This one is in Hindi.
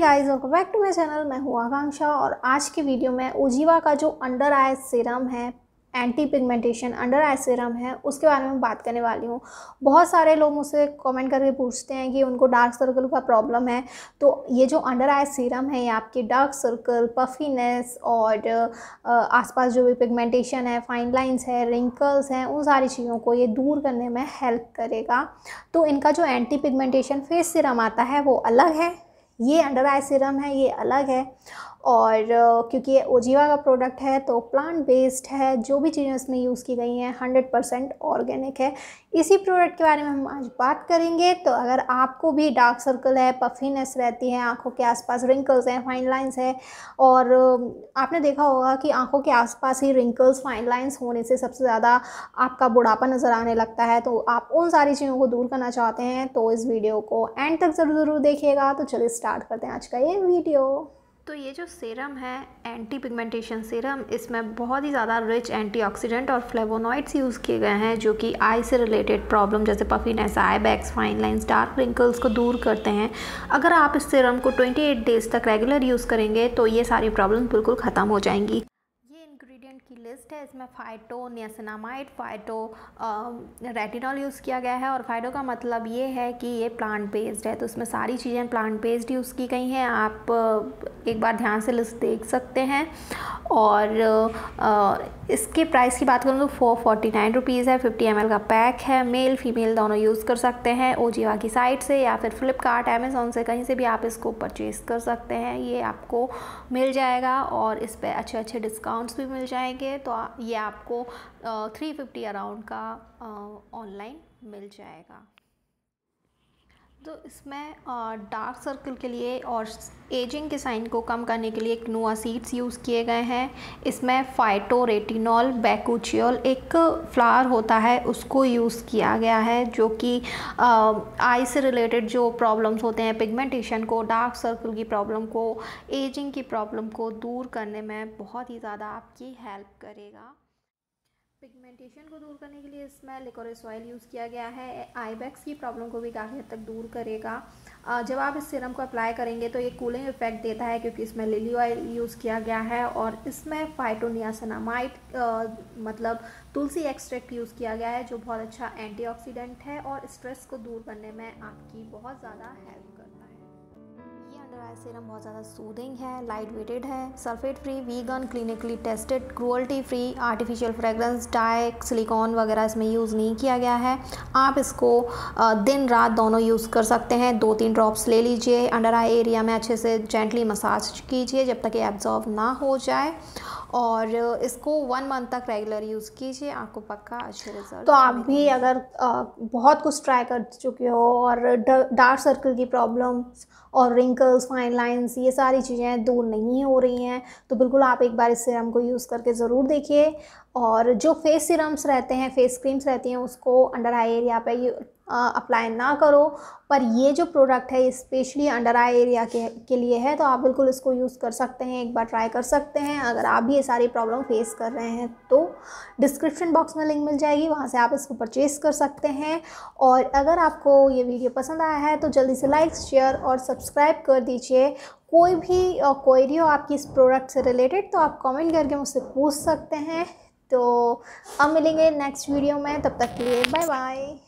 guys welcome back to my channel मैं हूँ आकांक्षा और आज की वीडियो में ओजीवा का जो अंडर आई सीरम है anti pigmentation under eye serum है उसके बारे में बात करने वाली हूँ बहुत सारे लोग मुझसे कमेंट करके पूछते हैं कि उनको डार्क सर्कल का प्रॉब्लम है तो ये जो अंडर आई सीरम है ये आपके डार्क सर्कल पफीनेस और आसपास जो भी पिगमेंटेशन है फाइन लाइन्स है रिंकल्स हैं उन सारी चीज़ों को ये दूर करने में हेल्प करेगा तो इनका जो एंटी पिगमेंटेशन फेस सीरम आता है वो अलग है ये अंडर आई सीरम है ये अलग है और क्योंकि ये ओजीवा का प्रोडक्ट है तो प्लांट बेस्ड है जो भी चीज़ें इसमें यूज़ की गई हैं हंड्रेड परसेंट ऑर्गेनिक है इसी प्रोडक्ट के बारे में हम आज बात करेंगे तो अगर आपको भी डार्क सर्कल है पफीनेस रहती है आँखों के आसपास रिंकल्स हैं फाइन लाइन्स है और आपने देखा होगा कि आँखों के आसपास ही रिंकल्स फाइन लाइन्स होने से सबसे ज़्यादा आपका बुढ़ापा नज़र आने लगता है तो आप उन सारी चीज़ों को दूर करना चाहते हैं तो इस वीडियो को एंड तक ज़रूर ज़रूर देखिएगा तो चलिए स्टार्ट करते हैं आज का ये वीडियो तो ये जो सीरम है एंटी पिगमेंटेशन सीरम इसमें बहुत ही ज़्यादा रिच एंटीऑक्सीडेंट और फ्लेवोनॉइड्स यूज़ किए गए हैं जो कि आई से रिलेटेड प्रॉब्लम जैसे puffiness eye bags fine lines dark wrinkles को दूर करते हैं अगर आप इस सीरम को 28 डेज़ तक रेगुलर यूज़ करेंगे तो ये सारी प्रॉब्लम बिल्कुल ख़त्म हो जाएंगी इंग्रेडिएंट की लिस्ट है इसमें phyto niacinamide phyto retinol use किया गया है और फाइटो का मतलब ये है कि ये प्लांट बेस्ड है तो इसमें सारी चीज़ें प्लांट बेस्ड यूज़ की गई हैं आप uh, एक बार ध्यान से लिस्ट देख सकते हैं और uh, इसके प्राइस की बात करूँ तो फोर फोर्टी नाइन रुपीज़ है फिफ्टी एम का पैक है मेल फीमेल दोनों यूज़ कर सकते हैं ओजीवा की साइट से या फिर फ्लिपकार्ट अमेज़ोन से कहीं से भी आप इसको परचेज़ कर सकते हैं ये आपको मिल जाएगा और इस पर अच्छे अच्छे डिस्काउंट्स भी मिल जाएंगे तो ये आपको थ्री फिफ्टी अराउंड का ऑनलाइन मिल जाएगा तो इसमें डार्क सर्कल के लिए और एजिंग के साइन को कम करने के लिए एक नोआ सीड्स यूज़ किए गए हैं इसमें फाइटो रेटिनॉल एक फ्लावर होता है उसको यूज़ किया गया है जो कि आई से रिलेटेड जो प्रॉब्लम्स होते हैं पिगमेंटेशन को डार्क सर्कल की प्रॉब्लम को एजिंग की प्रॉब्लम को दूर करने में बहुत ही ज़्यादा आपकी हेल्प करेगा पिगमेंटेशन को दूर करने के लिए इसमें लिकोरस ऑयल यूज़ किया गया है आईबैक्स की प्रॉब्लम को भी काफ़ी हद तक दूर करेगा जब आप इस सिरम को अप्लाई करेंगे तो ये कूलिंग इफेक्ट देता है क्योंकि इसमें लिली ऑयल यूज़ किया गया है और इसमें फाइटोनियासनामाइट मतलब तुलसी एक्सट्रैक्ट यूज़ किया गया है जो बहुत अच्छा एंटीऑक्सीडेंट है और स्ट्रेस को दूर करने में आपकी बहुत ज़्यादा हेल्प करता है ये अंडर आई सीरम बहुत ज़्यादा सूदिंग है लाइट वेटेड है sulphate free vegan clinically tested cruelty free artificial fragrance dye silicone वगैरह इसमें यूज़ नहीं किया गया है आप इसको दिन रात दोनों यूज़ कर सकते हैं दो तीन ड्रॉप्स ले लीजिए अंडर आई एरिया में अच्छे से जेंटली मसाज कीजिए जब तक ये एब्जॉर्व ना हो जाए और इसको वन मंथ तक रेगुलर यूज़ कीजिए आपको पक्का अच्छे रिजल्ट तो आप भी अगर बहुत कुछ ट्राई कर चुके हो और डार्क सर्कल की प्रॉब्लम्स और रिंकल्स फाइन लाइंस ये सारी चीज़ें दूर नहीं हो रही हैं तो बिल्कुल आप एक बार इस सिरम को यूज़ करके ज़रूर देखिए और जो फेस सिरम्स रहते हैं फेस क्रीम्स रहती हैं उसको अंडर आई एरिया पे अप्लाई ना करो पर ये जो प्रोडक्ट है स्पेशली अंडर आई एरिया के के लिए है तो आप बिल्कुल इसको यूज़ कर सकते हैं एक बार ट्राई कर सकते हैं अगर आप भी ये सारी प्रॉब्लम फेस कर रहे हैं तो डिस्क्रिप्शन बॉक्स में लिंक मिल जाएगी वहाँ से आप इसको परचेस कर सकते हैं और अगर आपको ये वीडियो पसंद आया है तो जल्दी से लाइक शेयर और सब्सक्राइब कर दीजिए कोई भी क्वेरी हो आपकी इस प्रोडक्ट से रिलेटेड तो आप कमेंट करके मुझसे पूछ सकते हैं तो अब मिलेंगे नेक्स्ट वीडियो में तब तक के लिए बाय बाय